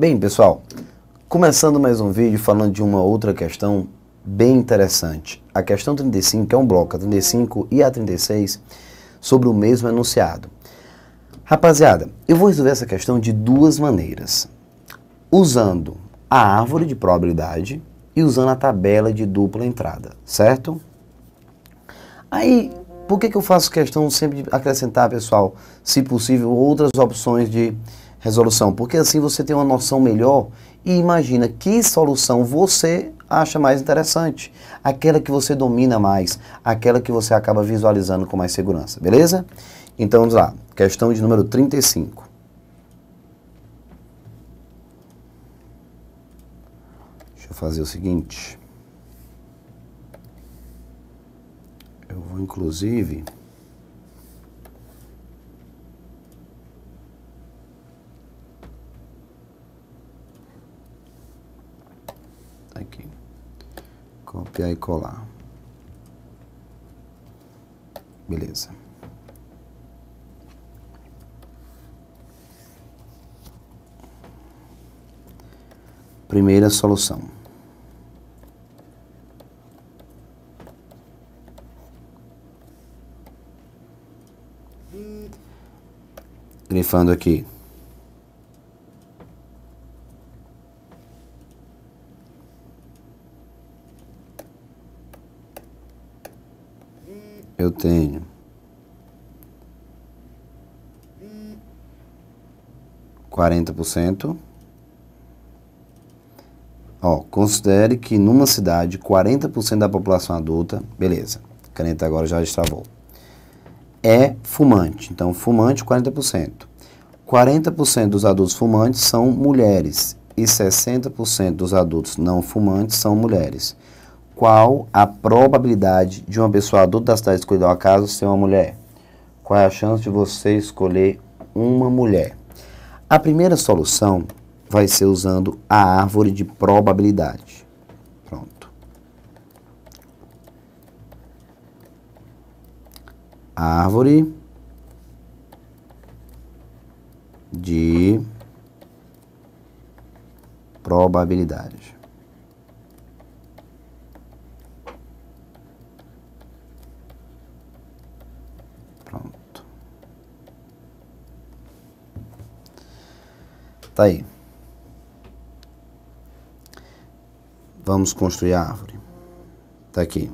Bem, pessoal, começando mais um vídeo falando de uma outra questão bem interessante. A questão 35 é um bloco, a 35 e a 36, sobre o mesmo enunciado. Rapaziada, eu vou resolver essa questão de duas maneiras. Usando a árvore de probabilidade e usando a tabela de dupla entrada, certo? Aí, por que, que eu faço questão sempre de acrescentar, pessoal, se possível, outras opções de resolução, porque assim você tem uma noção melhor e imagina que solução você acha mais interessante, aquela que você domina mais, aquela que você acaba visualizando com mais segurança, beleza? Então vamos lá, questão de número 35. Deixa eu fazer o seguinte. Eu vou inclusive copiar e colar. Beleza. Primeira solução. Grifando aqui eu tenho. Quarenta por cento. Ó, considere que numa cidade 40% da população adulta, beleza, caneta agora já destravou, é fumante. Então, fumante, 40%. 40% dos adultos fumantes são mulheres e 60% dos adultos não fumantes são mulheres. Qual a probabilidade de uma pessoa adulta da cidade escolher um acaso ser uma mulher? Qual é a chance de você escolher uma mulher? A primeira solução vai ser usando a árvore de probabilidade. Pronto. Árvore de probabilidade. Tá aí. Vamos construir a árvore. Tá aqui.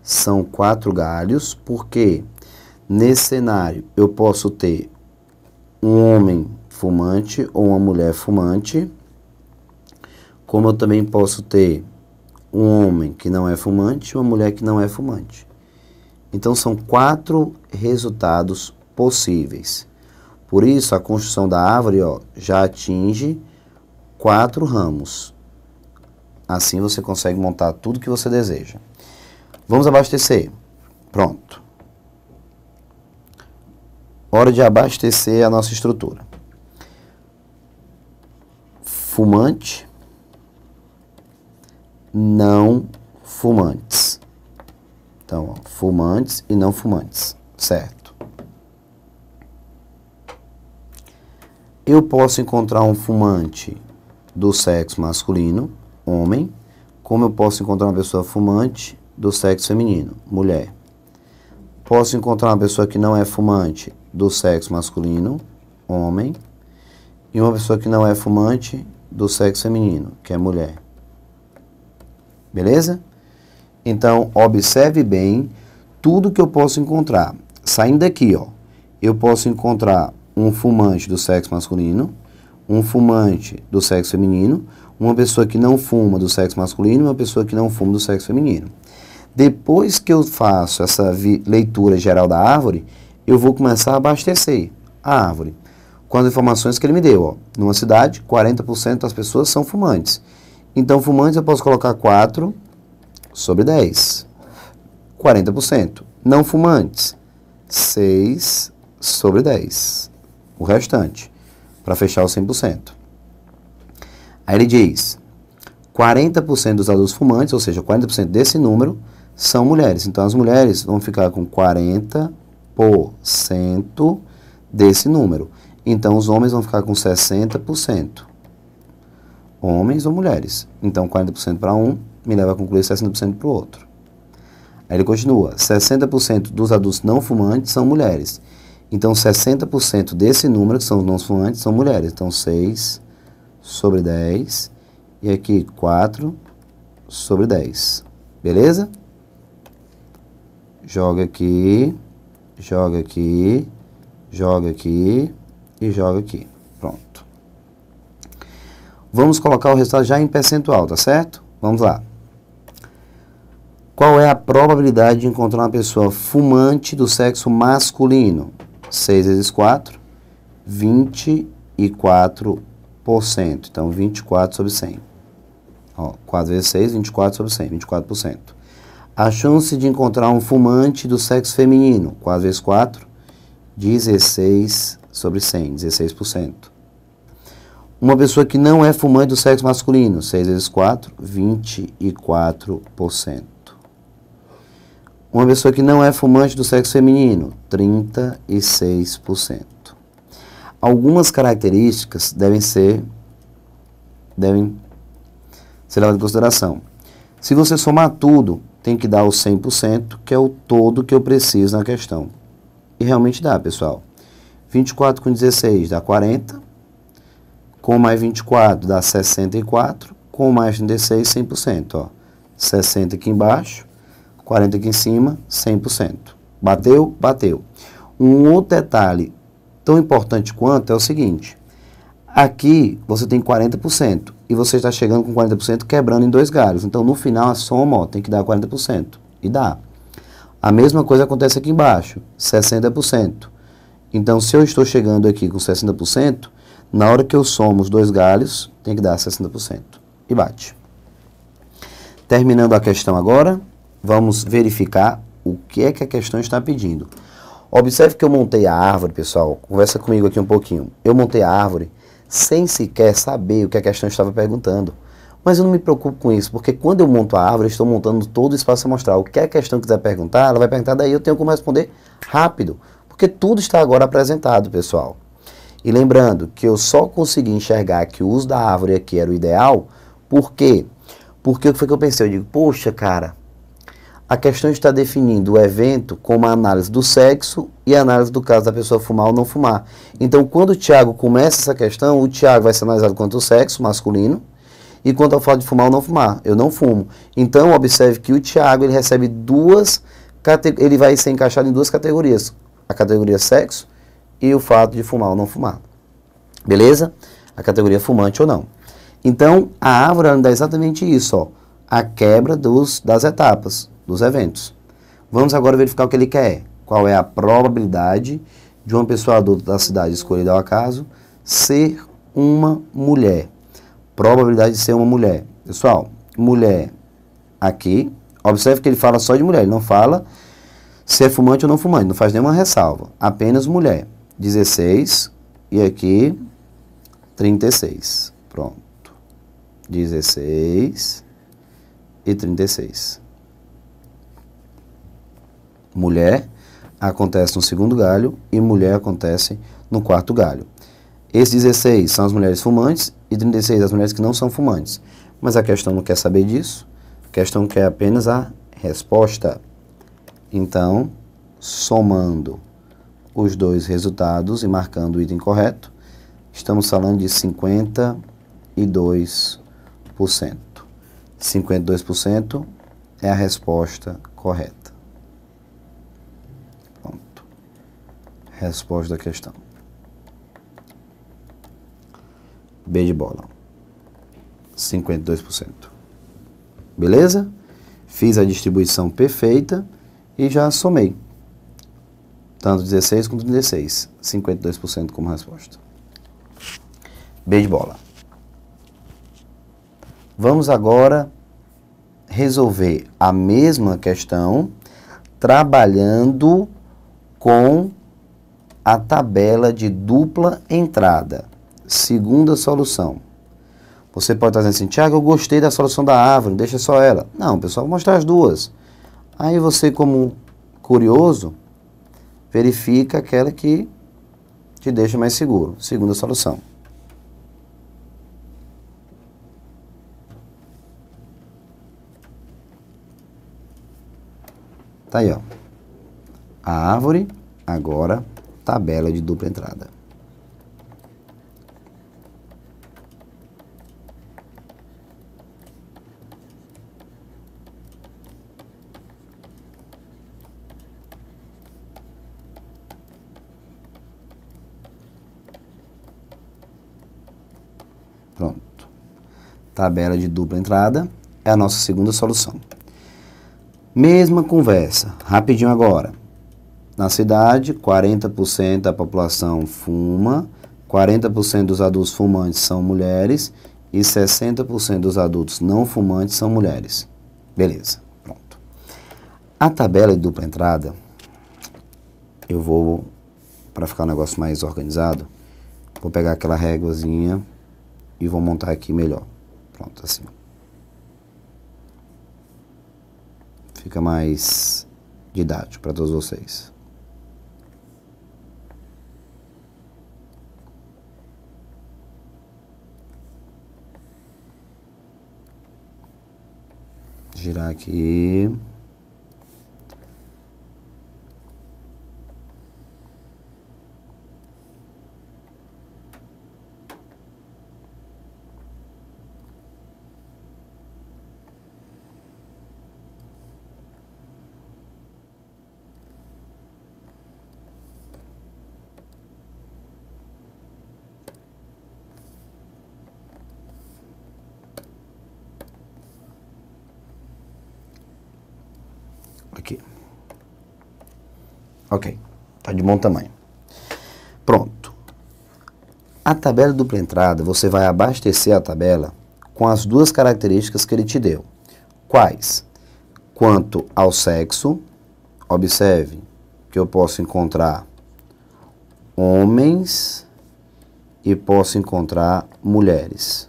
São quatro galhos, porque nesse cenário eu posso ter um homem fumante ou uma mulher fumante, como eu também posso ter um homem que não é fumante e uma mulher que não é fumante. Então são quatro resultados possíveis. Por isso, a construção da árvore ó, já atinge quatro ramos. Assim você consegue montar tudo que você deseja. Vamos abastecer. Pronto. Hora de abastecer a nossa estrutura. Fumante, não fumantes. Então, ó, fumantes e não fumantes, certo? eu posso encontrar um fumante do sexo masculino, homem, como eu posso encontrar uma pessoa fumante do sexo feminino, mulher. Posso encontrar uma pessoa que não é fumante do sexo masculino, homem, e uma pessoa que não é fumante do sexo feminino, que é mulher. Beleza? Então, observe bem tudo que eu posso encontrar. Saindo daqui, ó, eu posso encontrar um fumante do sexo masculino, um fumante do sexo feminino, uma pessoa que não fuma do sexo masculino e uma pessoa que não fuma do sexo feminino. Depois que eu faço essa leitura geral da árvore, eu vou começar a abastecer a árvore com as informações que ele me deu. Ó. Numa cidade, 40% das pessoas são fumantes. Então, fumantes eu posso colocar 4 sobre 10. 40%. Não fumantes, 6 sobre 10 o restante, para fechar o 100%. Aí ele diz: 40% dos adultos fumantes, ou seja, 40% desse número, são mulheres. Então as mulheres vão ficar com 40% desse número. Então os homens vão ficar com 60%. Homens ou mulheres. Então 40% para um me leva a concluir 60% para o outro. Aí ele continua: 60% dos adultos não fumantes são mulheres. Então, 60% desse número, que são os não-fluentes, são mulheres. Então, 6 sobre 10 e aqui 4 sobre 10. Beleza? Joga aqui, joga aqui, joga aqui e joga aqui. Pronto. Vamos colocar o resultado já em percentual, tá certo? Vamos lá. Qual é a probabilidade de encontrar uma pessoa fumante do sexo masculino? 6 vezes 4, 24%. Então, 24 sobre 100. Ó, 4 vezes 6, 24 sobre 100, 24%. A chance de encontrar um fumante do sexo feminino, 4 vezes 4, 16 sobre 100, 16%. Uma pessoa que não é fumante do sexo masculino, 6 vezes 4, 24%. Uma pessoa que não é fumante do sexo feminino, 36%. Algumas características devem ser devem ser levadas em consideração. Se você somar tudo, tem que dar o 100%, que é o todo que eu preciso na questão. E realmente dá, pessoal. 24 com 16 dá 40. Com mais 24 dá 64. Com mais 36, 100%. Ó. 60 aqui embaixo. 40 aqui em cima, 100%. Bateu? Bateu. Um outro detalhe tão importante quanto é o seguinte. Aqui você tem 40% e você está chegando com 40% quebrando em dois galhos. Então, no final, a soma ó, tem que dar 40%. E dá. A mesma coisa acontece aqui embaixo, 60%. Então, se eu estou chegando aqui com 60%, na hora que eu somo os dois galhos, tem que dar 60%. E bate. Terminando a questão agora vamos verificar o que é que a questão está pedindo. Observe que eu montei a árvore, pessoal. Conversa comigo aqui um pouquinho. Eu montei a árvore sem sequer saber o que a questão estava perguntando. Mas eu não me preocupo com isso, porque quando eu monto a árvore, eu estou montando todo o espaço amostral. O que a questão quiser perguntar, ela vai perguntar, daí eu tenho como responder rápido, porque tudo está agora apresentado, pessoal. E lembrando que eu só consegui enxergar que o uso da árvore aqui era o ideal, por quê? Porque o que foi que eu pensei? Eu digo, poxa, cara, a questão está definindo o evento como a análise do sexo e a análise do caso da pessoa fumar ou não fumar. Então, quando o Tiago começa essa questão, o Tiago vai ser analisado quanto ao sexo masculino e quanto ao fato de fumar ou não fumar. Eu não fumo. Então, observe que o Tiago ele recebe duas ele vai ser encaixado em duas categorias: a categoria sexo e o fato de fumar ou não fumar. Beleza? A categoria fumante ou não. Então, a árvore dá exatamente isso, ó, a quebra dos, das etapas dos eventos. Vamos agora verificar o que ele quer. Qual é a probabilidade de uma pessoa adulta da cidade escolhida ao acaso ser uma mulher? Probabilidade de ser uma mulher. Pessoal, mulher aqui. Observe que ele fala só de mulher, ele não fala se é fumante ou não fumante, não faz nenhuma ressalva. Apenas mulher. 16 e aqui 36. Pronto. 16 e 36 mulher acontece no segundo galho e mulher acontece no quarto galho. Esses 16 são as mulheres fumantes e 36 as mulheres que não são fumantes. Mas a questão não quer saber disso, a questão quer apenas a resposta. Então, somando os dois resultados e marcando o item correto, estamos falando de 52%. 52% é a resposta correta. Resposta da questão. B de bola. 52%. Beleza? Fiz a distribuição perfeita e já somei. Tanto 16 quanto 16. 52% como resposta. B de bola. Vamos agora resolver a mesma questão trabalhando com a tabela de dupla entrada. Segunda solução. Você pode estar dizendo assim, Tiago, eu gostei da solução da árvore, deixa só ela. Não, pessoal, vou mostrar as duas. Aí você, como curioso, verifica aquela que te deixa mais seguro. Segunda solução. Tá aí, ó. A árvore agora tabela de dupla entrada. Pronto. Tabela de dupla entrada é a nossa segunda solução. Mesma conversa, rapidinho agora. Na cidade, 40% da população fuma, 40% dos adultos fumantes são mulheres e 60% dos adultos não fumantes são mulheres. Beleza, pronto. A tabela de dupla entrada, eu vou, para ficar um negócio mais organizado, vou pegar aquela réguazinha e vou montar aqui melhor. Pronto, assim. Fica mais didático para todos vocês. girar aqui. Aqui. Ok, está de bom tamanho. Pronto. A tabela dupla entrada, você vai abastecer a tabela com as duas características que ele te deu. Quais? Quanto ao sexo, observe que eu posso encontrar homens e posso encontrar mulheres.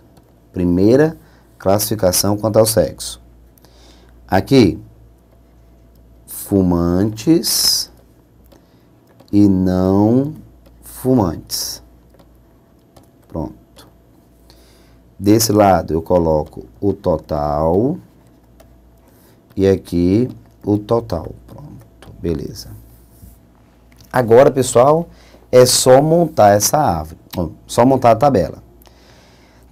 Primeira classificação quanto ao sexo. Aqui, fumantes e não fumantes. Pronto. Desse lado eu coloco o total e aqui o total. Pronto, beleza. Agora, pessoal, é só montar essa árvore, só montar a tabela.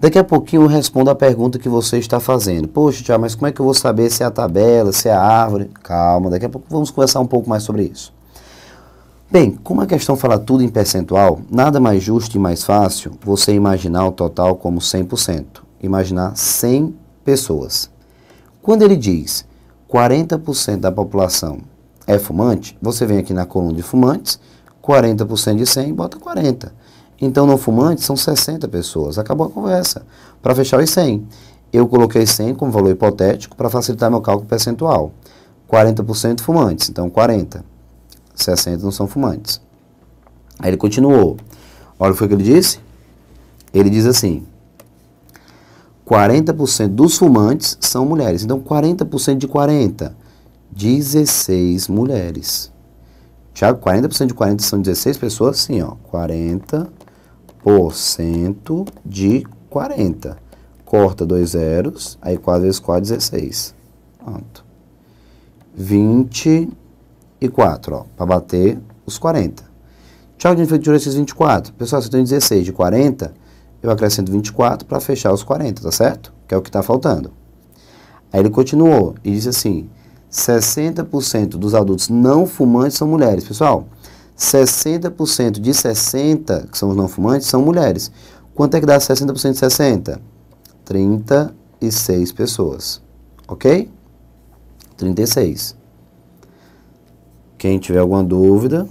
Daqui a pouquinho eu respondo a pergunta que você está fazendo. Poxa, Tiago, mas como é que eu vou saber se é a tabela, se é a árvore? Calma, daqui a pouco vamos conversar um pouco mais sobre isso. Bem, como a questão fala tudo em percentual, nada mais justo e mais fácil você imaginar o total como 100%. Imaginar 100 pessoas. Quando ele diz 40% da população é fumante, você vem aqui na coluna de fumantes, 40% de 100, bota 40. Então, não fumantes são 60 pessoas. Acabou a conversa. Para fechar os 100. Eu coloquei 100 como valor hipotético para facilitar meu cálculo percentual. 40% fumantes, então 40. 60 não são fumantes. Aí ele continuou. Olha o que foi que ele disse. Ele diz assim: 40% dos fumantes são mulheres. Então 40% de 40, 16 mulheres. Tiago, 40% de 40 são 16 pessoas? Sim, ó. 40 por cento de 40. Corta dois zeros, aí 4 vezes 4, 16. Pronto. 24, ó, para bater os 40. Tchau, gente, tirou esses 24. Pessoal, se eu tenho 16 de 40, eu acrescento 24 para fechar os 40, tá certo? Que é o que está faltando. Aí ele continuou e disse assim, 60% dos adultos não fumantes são mulheres. Pessoal, 60% de 60, que são os não fumantes, são mulheres. Quanto é que dá 60% de 60? 36 pessoas. Ok? 36. Quem tiver alguma dúvida,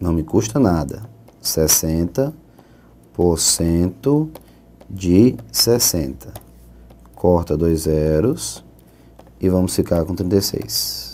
não me custa nada. 60% de 60. Corta dois zeros e vamos ficar com 36.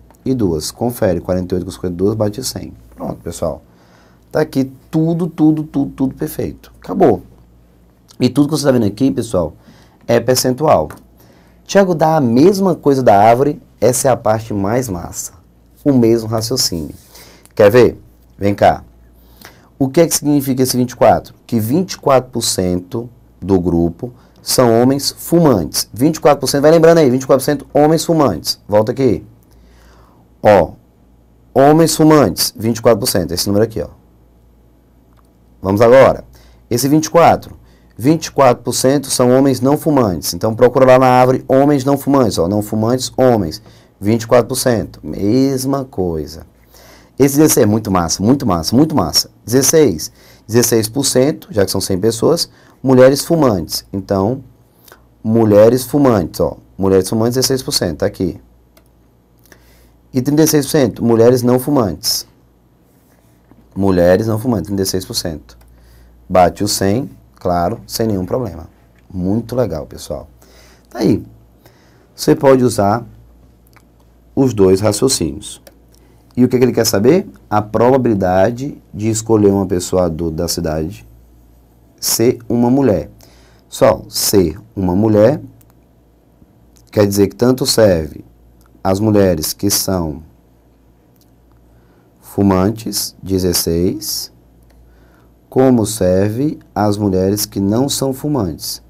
e 2. Confere, 48 com 52 bate 100. Pronto, pessoal. Tá aqui tudo, tudo, tudo, tudo perfeito. Acabou. E tudo que você está vendo aqui, pessoal, é percentual. Tiago dá a mesma coisa da árvore, essa é a parte mais massa. O mesmo raciocínio. Quer ver? Vem cá. O que é que significa esse 24? Que 24% do grupo são homens fumantes. 24%, vai lembrando aí, 24% homens fumantes. Volta aqui. Ó, homens fumantes, 24%, esse número aqui, ó. Vamos agora. Esse 24, 24% são homens não fumantes. Então procura lá na árvore homens não fumantes, ó, não fumantes, homens, 24%, mesma coisa. Esse 16 é muito massa, muito massa, muito massa. 16, 16%, já que são 100 pessoas, mulheres fumantes. Então, mulheres fumantes, ó, mulheres fumantes 16%, tá aqui. E 36% mulheres não fumantes. Mulheres não fumantes, 36%. Bate o 100, claro, sem nenhum problema. Muito legal, pessoal. Tá aí. Você pode usar os dois raciocínios. E o que, que, ele quer saber? A probabilidade de escolher uma pessoa adulta da cidade ser uma mulher. Só ser uma mulher quer dizer que tanto serve as mulheres que são fumantes, 16. Como serve as mulheres que não são fumantes,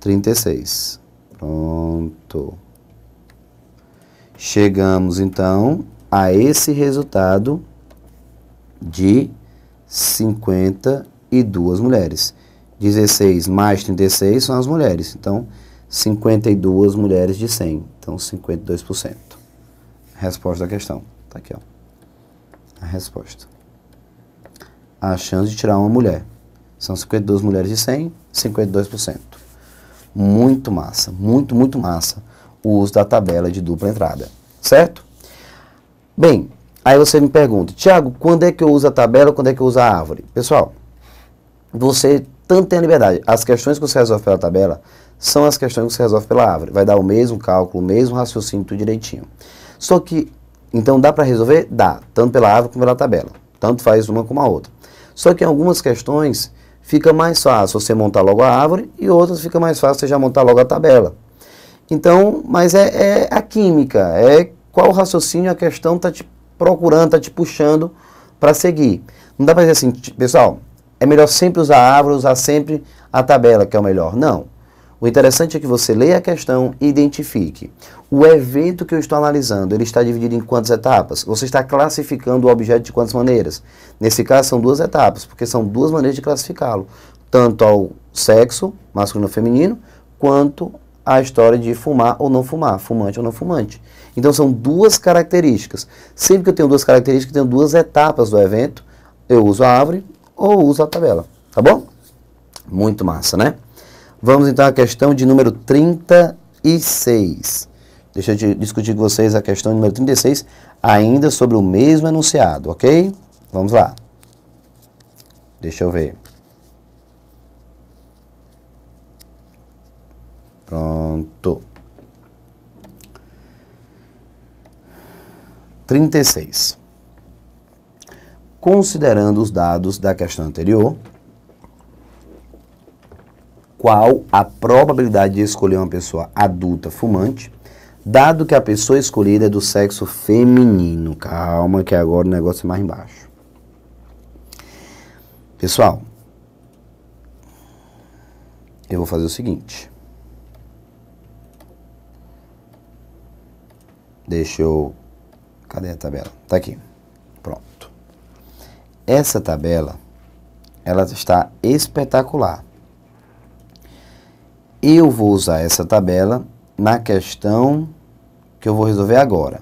36. Pronto. Chegamos então a esse resultado de 52 mulheres. 16 mais 36 são as mulheres. Então, 52 mulheres de 100. Então, 52%. Resposta da questão. Tá aqui, ó. A resposta. A chance de tirar uma mulher. São 52 mulheres de 100, 52%. Muito massa, muito, muito massa o uso da tabela de dupla entrada, certo? Bem, aí você me pergunta, Tiago, quando é que eu uso a tabela, quando é que eu uso a árvore? Pessoal, você tanto tem a liberdade. As questões que você resolve pela tabela são as questões que você resolve pela árvore. Vai dar o mesmo cálculo, o mesmo raciocínio, tudo direitinho. Só que, então dá para resolver? Dá, tanto pela árvore como pela tabela. Tanto faz uma como a outra. Só que em algumas questões fica mais fácil você montar logo a árvore e outras fica mais fácil você já montar logo a tabela. Então, mas é, é a química, é qual raciocínio a questão está te procurando, está te puxando para seguir. Não dá para dizer assim, pessoal, é melhor sempre usar a árvore, usar sempre a tabela, que é o melhor. Não. O interessante é que você leia a questão e identifique. O evento que eu estou analisando, ele está dividido em quantas etapas? Você está classificando o objeto de quantas maneiras? Nesse caso, são duas etapas, porque são duas maneiras de classificá-lo. Tanto ao sexo, masculino ou feminino, quanto à história de fumar ou não fumar, fumante ou não fumante. Então, são duas características. Sempre que eu tenho duas características, eu tenho duas etapas do evento, eu uso a árvore ou uso a tabela, tá bom? Muito massa, né? Vamos então à questão de número 36. Deixa eu discutir com vocês a questão número 36, ainda sobre o mesmo enunciado, ok? Vamos lá. Deixa eu ver. Pronto. 36. Considerando os dados da questão anterior, qual a probabilidade de escolher uma pessoa adulta fumante dado que a pessoa escolhida é do sexo feminino. Calma, que agora o negócio é mais embaixo. Pessoal, eu vou fazer o seguinte. Deixa eu. Cadê a tabela? Tá aqui. Pronto. Essa tabela ela está espetacular. Eu vou usar essa tabela na questão que eu vou resolver agora.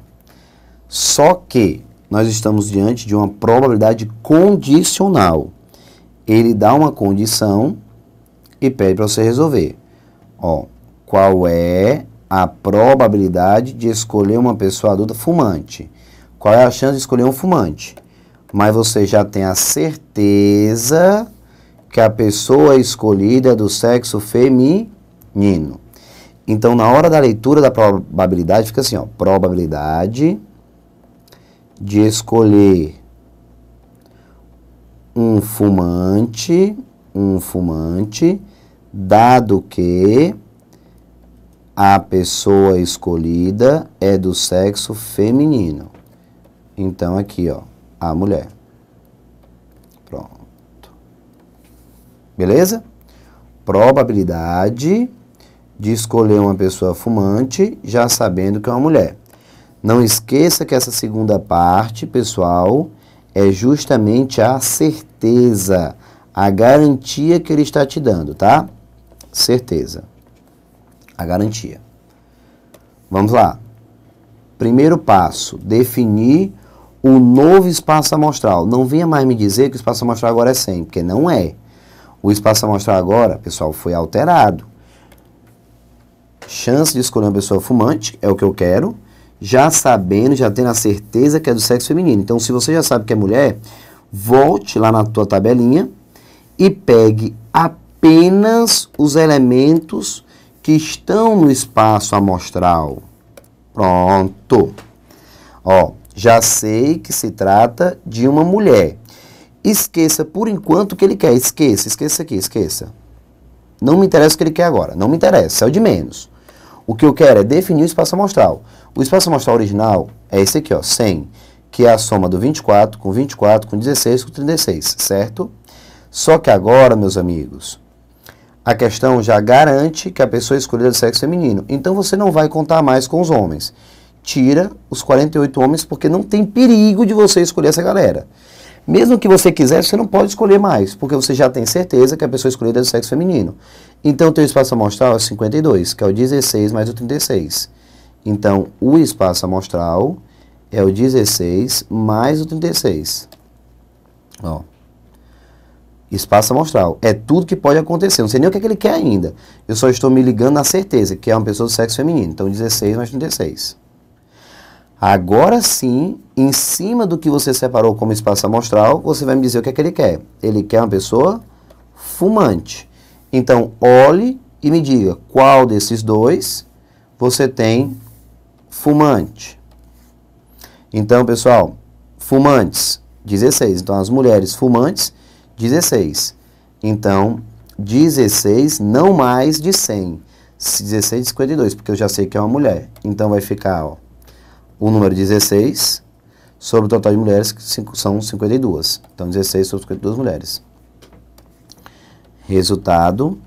Só que nós estamos diante de uma probabilidade condicional. Ele dá uma condição e pede para você resolver. Ó, qual é a probabilidade de escolher uma pessoa adulta fumante? Qual é a chance de escolher um fumante? Mas você já tem a certeza que a pessoa escolhida é do sexo feminino. Então, na hora da leitura da probabilidade, fica assim, ó, probabilidade de escolher um fumante, um fumante, dado que a pessoa escolhida é do sexo feminino. Então, aqui, ó, a mulher. Pronto. Beleza? Probabilidade de escolher uma pessoa fumante, já sabendo que é uma mulher. Não esqueça que essa segunda parte, pessoal, é justamente a certeza, a garantia que ele está te dando, tá? Certeza. A garantia. Vamos lá. Primeiro passo, definir o novo espaço amostral. Não venha mais me dizer que o espaço amostral agora é 100, porque não é. O espaço amostral agora, pessoal, foi alterado chance de escolher uma pessoa fumante, é o que eu quero, já sabendo, já tendo a certeza que é do sexo feminino. Então, se você já sabe que é mulher, volte lá na tua tabelinha e pegue apenas os elementos que estão no espaço amostral. Pronto. Ó, já sei que se trata de uma mulher. Esqueça por enquanto o que ele quer. Esqueça, esqueça aqui, esqueça. Não me interessa o que ele quer agora. Não me interessa, é o de menos. O que eu quero é definir o espaço amostral. O espaço amostral original é esse aqui, ó, 100, que é a soma do 24 com 24 com 16 com 36, certo? Só que agora, meus amigos, a questão já garante que a pessoa escolhida é do sexo feminino. Então você não vai contar mais com os homens. Tira os 48 homens porque não tem perigo de você escolher essa galera. Mesmo que você quisesse, você não pode escolher mais, porque você já tem certeza que a pessoa escolhida é do sexo feminino. Então, o teu espaço amostral é 52, que é o 16 mais o 36. Então, o espaço amostral é o 16 mais o 36. Ó. Espaço amostral. É tudo que pode acontecer. Não sei nem o que, é que ele quer ainda. Eu só estou me ligando na certeza, que é uma pessoa do sexo feminino. Então, 16 mais 36. Agora sim, em cima do que você separou como espaço amostral, você vai me dizer o que é que ele quer. Ele quer uma pessoa fumante. Então, olhe e me diga qual desses dois você tem fumante. Então, pessoal, fumantes, 16. Então, as mulheres fumantes, 16. Então, 16 não mais de 100. 16 de 52, porque eu já sei que é uma mulher. Então, vai ficar, ó o número 16 é sobre o total de mulheres, que são 52. Então, 16 sobre 52 mulheres. Resultado: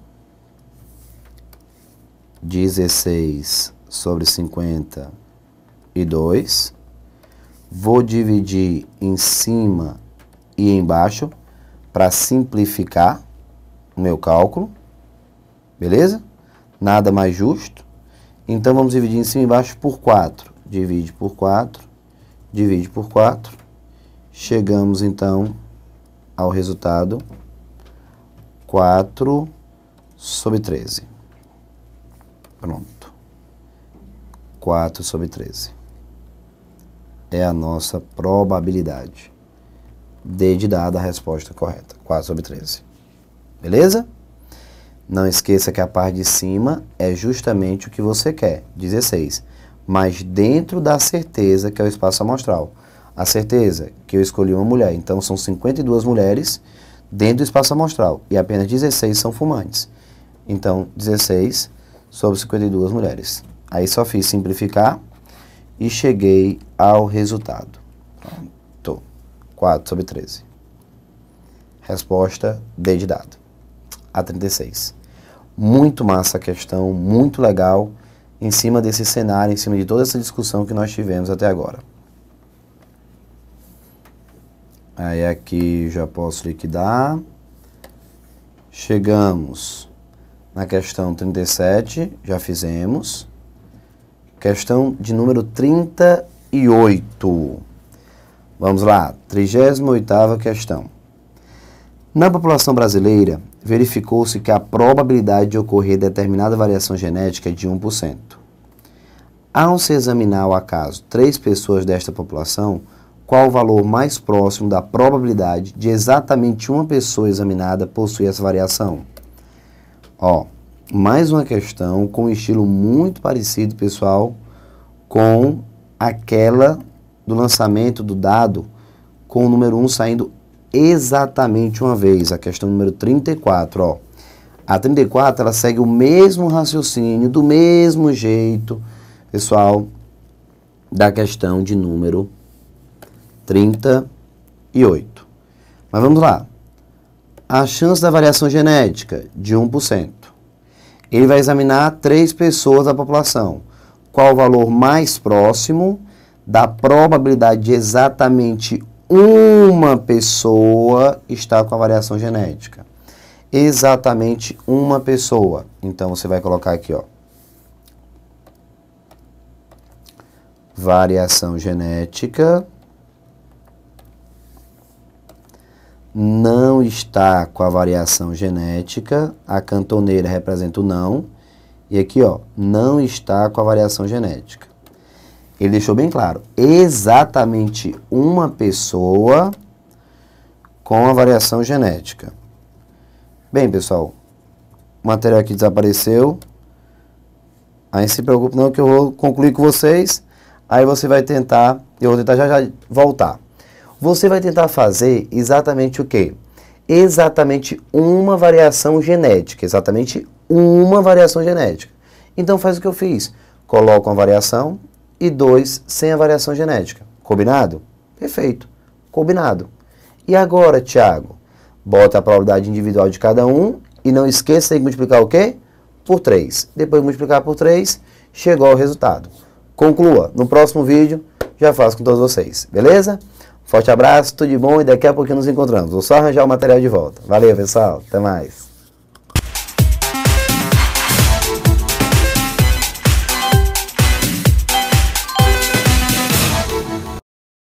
16 sobre 52. Vou dividir em cima e embaixo para simplificar o meu cálculo. Beleza? Nada mais justo. Então, vamos dividir em cima e embaixo por 4 divide por 4, divide por 4. Chegamos, então, ao resultado 4 sobre 13. Pronto. 4 sobre 13. É a nossa probabilidade. D de dada a resposta correta. 4 sobre 13. Beleza? Não esqueça que a parte de cima é justamente o que você quer. 16. 16 mas dentro da certeza que é o espaço amostral. A certeza que eu escolhi uma mulher, então são 52 mulheres dentro do espaço amostral e apenas 16 são fumantes. Então, 16 sobre 52 mulheres. Aí só fiz simplificar e cheguei ao resultado. Pronto. 4 sobre 13. Resposta D de dado. A36. Muito massa a questão, muito legal em cima desse cenário, em cima de toda essa discussão que nós tivemos até agora. Aí aqui já posso liquidar. Chegamos na questão 37, já fizemos. Questão de número 38. Vamos lá, 38ª questão. Na população brasileira, verificou-se que a probabilidade de ocorrer determinada variação genética é de 1%. Ao se examinar ao acaso três pessoas desta população, qual o valor mais próximo da probabilidade de exatamente uma pessoa examinada possuir essa variação? Ó, mais uma questão com um estilo muito parecido, pessoal, com aquela do lançamento do dado com o número 1 um saindo exatamente uma vez, a questão número 34, ó. A 34, ela segue o mesmo raciocínio, do mesmo jeito, pessoal, da questão de número 38. Mas vamos lá. A chance da variação genética, de 1%. Ele vai examinar três pessoas da população. Qual o valor mais próximo da probabilidade de exatamente uma pessoa está com a variação genética. Exatamente uma pessoa. Então você vai colocar aqui, ó. Variação genética não está com a variação genética. A cantoneira representa o não. E aqui, ó, não está com a variação genética. Ele deixou bem claro, exatamente uma pessoa com a variação genética. Bem, pessoal, o material aqui desapareceu. Aí se preocupe não que eu vou concluir com vocês. Aí você vai tentar, eu vou tentar já, já voltar. Você vai tentar fazer exatamente o quê? Exatamente uma variação genética, exatamente uma variação genética. Então faz o que eu fiz. Coloco uma variação, e dois sem a variação genética. Combinado? Perfeito. Combinado. E agora, Tiago, bota a probabilidade individual de cada um e não esqueça de multiplicar o quê? Por 3. Depois de multiplicar por 3, chegou ao resultado. Conclua. No próximo vídeo já faço com todos vocês, beleza? Forte abraço, tudo de bom e daqui a pouquinho nos encontramos. Vou só arranjar o material de volta. Valeu, pessoal. Até mais.